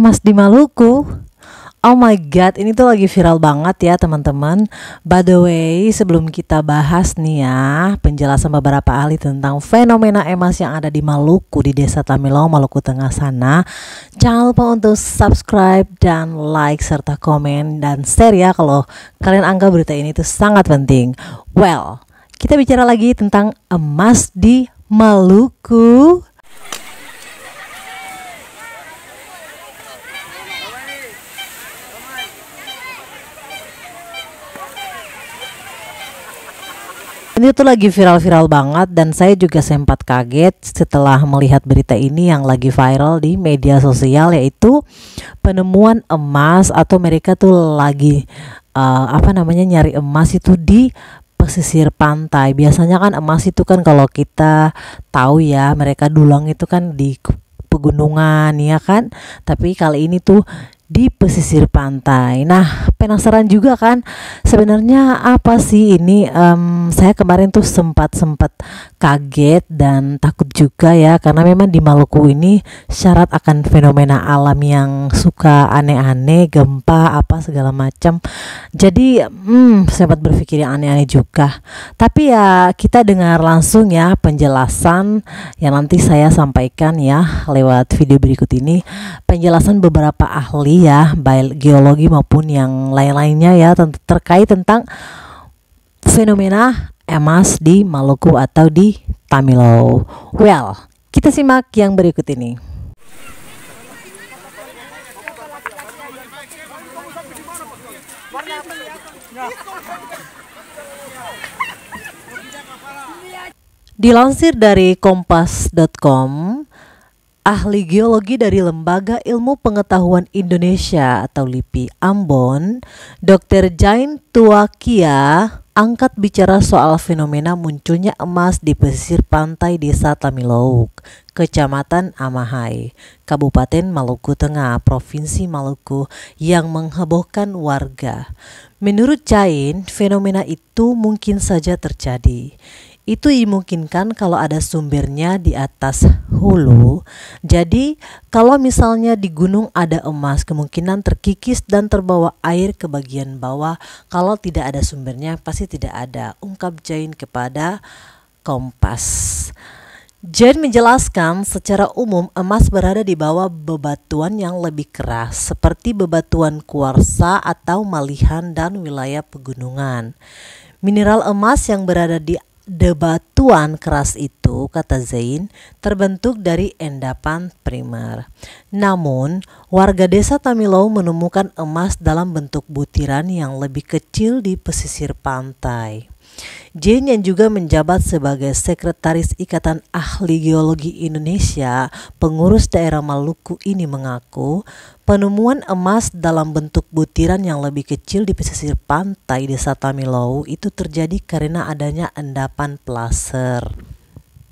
Emas di Maluku. Oh my god, ini tuh lagi viral banget ya teman-teman. By the way, sebelum kita bahas nih ya penjelasan beberapa ahli tentang fenomena emas yang ada di Maluku di Desa Tamilau, Maluku Tengah sana, jangan lupa untuk subscribe dan like serta komen dan share ya kalau kalian anggap berita ini tuh sangat penting. Well, kita bicara lagi tentang emas di Maluku. ini tuh lagi viral-viral banget dan saya juga sempat kaget setelah melihat berita ini yang lagi viral di media sosial yaitu penemuan emas atau mereka tuh lagi uh, apa namanya nyari emas itu di pesisir pantai. Biasanya kan emas itu kan kalau kita tahu ya mereka dulang itu kan di pegunungan ya kan. Tapi kali ini tuh di pesisir pantai. Nah, penasaran juga kan sebenarnya apa sih ini? Um, saya kemarin tuh sempat sempat kaget dan takut juga ya karena memang di Maluku ini syarat akan fenomena alam yang suka aneh-aneh gempa apa segala macam jadi hmm sempat berpikir yang aneh-aneh juga tapi ya kita dengar langsung ya penjelasan yang nanti saya sampaikan ya lewat video berikut ini penjelasan beberapa ahli ya baik geologi maupun yang lain-lainnya ya terkait tentang fenomena emas di Maluku atau di Tamilau. Well, kita simak yang berikut ini. Dilansir dari kompas.com, ahli geologi dari Lembaga Ilmu Pengetahuan Indonesia atau LIPI Ambon, Dr. Jain Tuakia angkat bicara soal fenomena munculnya emas di pesisir pantai Desa Tamilouk, Kecamatan Amahai, Kabupaten Maluku Tengah, Provinsi Maluku yang menghebohkan warga. Menurut Cain, fenomena itu mungkin saja terjadi. Itu dimungkinkan kalau ada sumbernya di atas hulu. Jadi, kalau misalnya di gunung ada emas, kemungkinan terkikis dan terbawa air ke bagian bawah. Kalau tidak ada sumbernya, pasti tidak ada. Ungkap Jain kepada Kompas. Jane menjelaskan secara umum emas berada di bawah bebatuan yang lebih keras seperti bebatuan kuarsa atau malihan dan wilayah pegunungan. Mineral emas yang berada di debatuan keras itu, kata Zain, terbentuk dari endapan primer. Namun, warga desa Tamilau menemukan emas dalam bentuk butiran yang lebih kecil di pesisir pantai. Jane yang juga menjabat sebagai Sekretaris Ikatan Ahli Geologi Indonesia, pengurus daerah Maluku ini mengaku penemuan emas dalam bentuk butiran yang lebih kecil di pesisir pantai desa Tamilau itu terjadi karena adanya endapan plaser.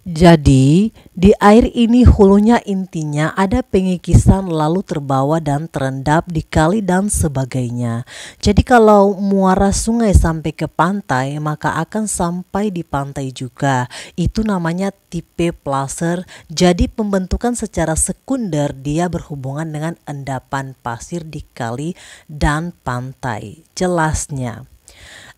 Jadi, di air ini hulunya intinya ada pengikisan lalu terbawa dan terendap di kali dan sebagainya. Jadi kalau muara sungai sampai ke pantai, maka akan sampai di pantai juga. Itu namanya tipe placer. Jadi pembentukan secara sekunder dia berhubungan dengan endapan pasir di kali dan pantai. Jelasnya.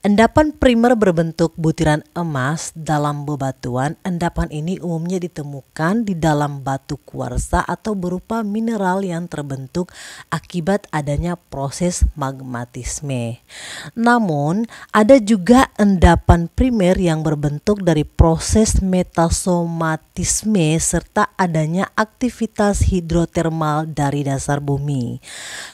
Endapan primer berbentuk butiran emas dalam bebatuan. Endapan ini umumnya ditemukan di dalam batu kuarsa atau berupa mineral yang terbentuk akibat adanya proses magmatisme. Namun, ada juga endapan primer yang berbentuk dari proses metasomatisme serta adanya aktivitas hidrotermal dari dasar bumi.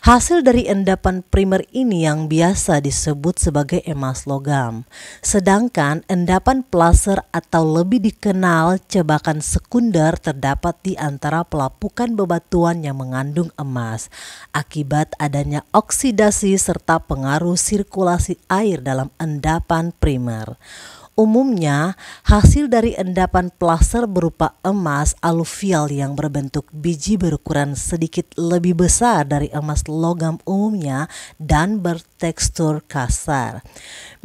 Hasil dari endapan primer ini yang biasa disebut sebagai emas logam. Sedangkan endapan plaser atau lebih dikenal cebakan sekunder terdapat di antara pelapukan bebatuan yang mengandung emas akibat adanya oksidasi serta pengaruh sirkulasi air dalam endapan primer. Umumnya, hasil dari endapan plaser berupa emas aluvial yang berbentuk biji berukuran sedikit lebih besar dari emas logam umumnya dan bertekstur kasar.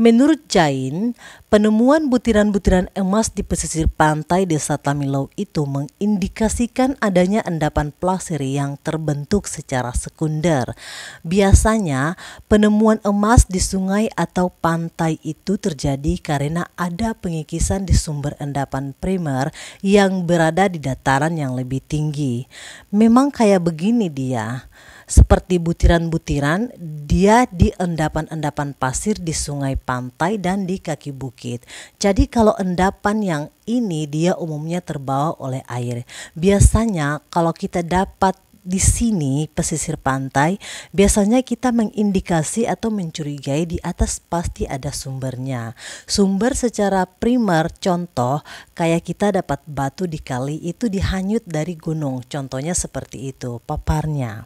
Menurut Jain, penemuan butiran-butiran emas di pesisir pantai desa Tamilau itu mengindikasikan adanya endapan plasir yang terbentuk secara sekunder. Biasanya, penemuan emas di sungai atau pantai itu terjadi karena ada pengikisan di sumber endapan primer yang berada di dataran yang lebih tinggi. Memang kayak begini dia seperti butiran-butiran dia di endapan-endapan pasir di sungai pantai dan di kaki bukit. Jadi kalau endapan yang ini dia umumnya terbawa oleh air. Biasanya kalau kita dapat di sini pesisir pantai biasanya kita mengindikasi atau mencurigai di atas pasti ada sumbernya. Sumber secara primer contoh kayak kita dapat batu di kali itu dihanyut dari gunung. Contohnya seperti itu paparnya.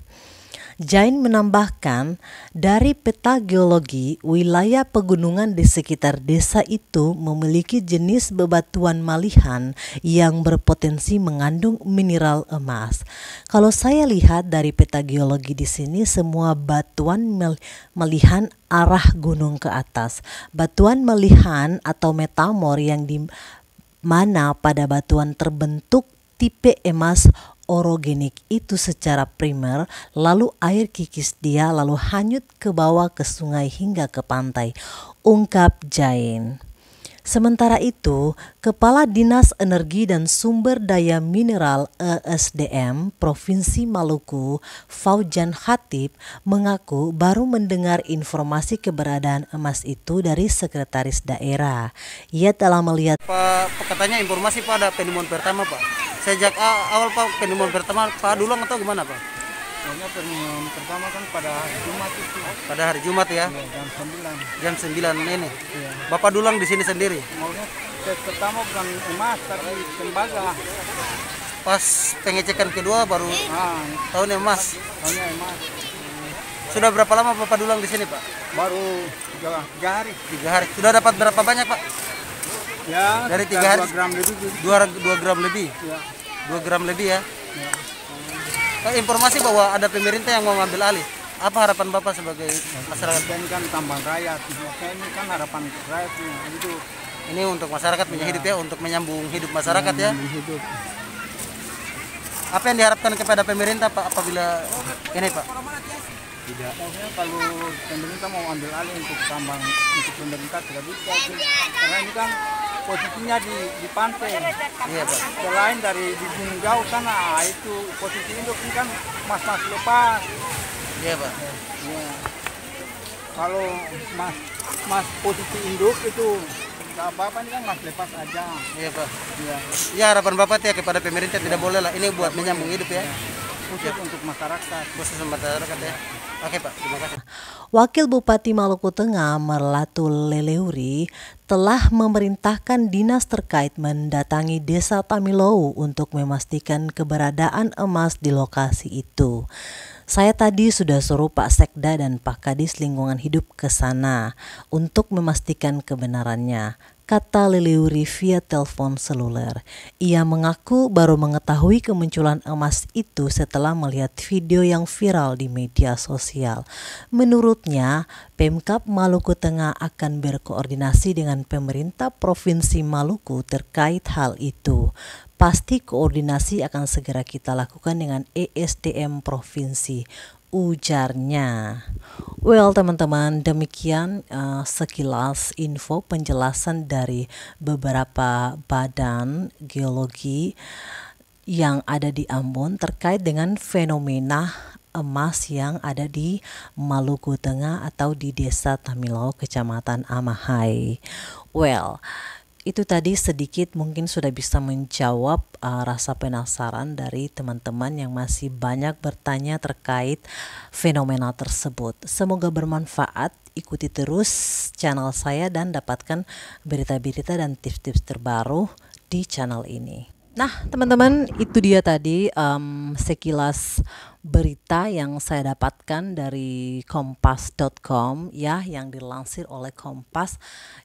Jain menambahkan, dari peta geologi, wilayah pegunungan di sekitar desa itu memiliki jenis bebatuan malihan yang berpotensi mengandung mineral emas. Kalau saya lihat dari peta geologi di sini, semua batuan malihan arah gunung ke atas. Batuan malihan atau metamor yang di mana pada batuan terbentuk tipe emas orogenik itu secara primer, lalu air kikis dia lalu hanyut ke bawah ke sungai hingga ke pantai, ungkap Jain. Sementara itu, Kepala Dinas Energi dan Sumber Daya Mineral ESDM Provinsi Maluku, Faujan Hatib, mengaku baru mendengar informasi keberadaan emas itu dari Sekretaris Daerah. Ia telah melihat... Pak, katanya informasi pada penemuan pertama, Pak. Sejak awal Pak penemuan pertama, Pak dulu atau gimana, Pak? Soalnya pernikahan pertama kan pada hari Jumat itu. Pada hari Jumat ya? Iya, jam 9. Jam 9 ini? Iya. Bapak dulang di sini sendiri? Maunya tes pertama bukan emas tapi tembaga. Pas pengecekan kedua baru nah, tahun emas? Tahunnya emas. Sudah berapa lama Bapak dulang di sini Pak? Baru tiga, tiga hari. Tiga hari. Sudah dapat berapa banyak Pak? Ya, dari tiga hari. Dua gram lebih. Dua, dua gram lebih. Ya. Dua gram lebih ya. ya. Eh, informasi bahwa ada pemerintah yang mau ngambil alih apa harapan bapak sebagai masyarakat dan kan tambang rakyat Maka ini kan harapan rakyat itu ini untuk masyarakat punya ya. hidup ya untuk menyambung hidup masyarakat ya hidup. apa yang diharapkan kepada pemerintah pak apabila ini pak tidak maksudnya kalau pemerintah mau ambil alih untuk tambang untuk pemerintah tidak bisa karena ini kan posisinya di, di pantai. Iya, Pak. Iya, Selain dari di gunung sana, ah, itu posisi induk ini kan mas-mas lepas. Iya, Pak. Iya. Kalau mas mas posisi induk itu apa-apa ini kan mas lepas aja. Iya, Pak. Iya. Ya, harapan Bapak ya kepada pemerintah ya. tidak boleh lah. Ini buat menyambung hidup ya. ya. Khusus ya. untuk masyarakat. Khusus untuk masyarakat ya. Iya. Wakil Bupati Maluku Tengah Merlatu Leleuri telah memerintahkan dinas terkait mendatangi desa Tamilou untuk memastikan keberadaan emas di lokasi itu. Saya tadi sudah suruh Pak Sekda dan Pak Kadis Lingkungan Hidup ke sana untuk memastikan kebenarannya kata Liliuri via telepon seluler. Ia mengaku baru mengetahui kemunculan emas itu setelah melihat video yang viral di media sosial. Menurutnya, Pemkap Maluku Tengah akan berkoordinasi dengan pemerintah Provinsi Maluku terkait hal itu pasti koordinasi akan segera kita lakukan dengan ESDM provinsi ujarnya. Well, teman-teman, demikian uh, sekilas info penjelasan dari beberapa badan geologi yang ada di Ambon terkait dengan fenomena emas yang ada di Maluku Tengah atau di Desa Tamilau, Kecamatan Amahai. Well, itu tadi sedikit mungkin sudah bisa menjawab uh, rasa penasaran dari teman-teman yang masih banyak bertanya terkait fenomena tersebut. Semoga bermanfaat. Ikuti terus channel saya dan dapatkan berita-berita dan tips-tips terbaru di channel ini. Nah, teman-teman, itu dia tadi um, sekilas berita yang saya dapatkan dari kompas.com ya yang dilansir oleh Kompas.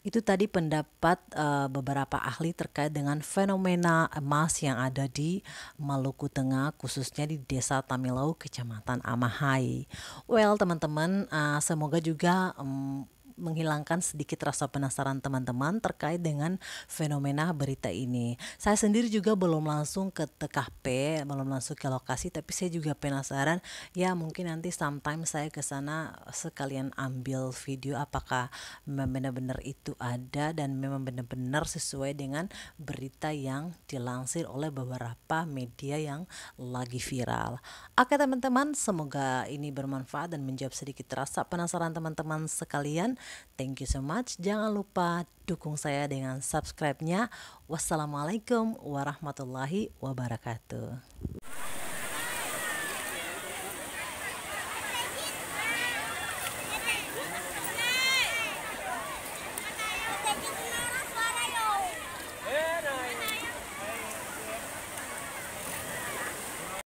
Itu tadi pendapat uh, beberapa ahli terkait dengan fenomena emas yang ada di Maluku Tengah khususnya di Desa Tamilau, Kecamatan Amahai. Well, teman-teman, uh, semoga juga um, menghilangkan sedikit rasa penasaran teman-teman terkait dengan fenomena berita ini. Saya sendiri juga belum langsung ke TKP, belum langsung ke lokasi, tapi saya juga penasaran. Ya mungkin nanti sometime saya ke sana sekalian ambil video apakah memang benar-benar itu ada dan memang benar-benar sesuai dengan berita yang dilansir oleh beberapa media yang lagi viral. Oke teman-teman, semoga ini bermanfaat dan menjawab sedikit rasa penasaran teman-teman sekalian. Thank you so much. Jangan lupa dukung saya dengan subscribe-nya. Wassalamualaikum warahmatullahi wabarakatuh.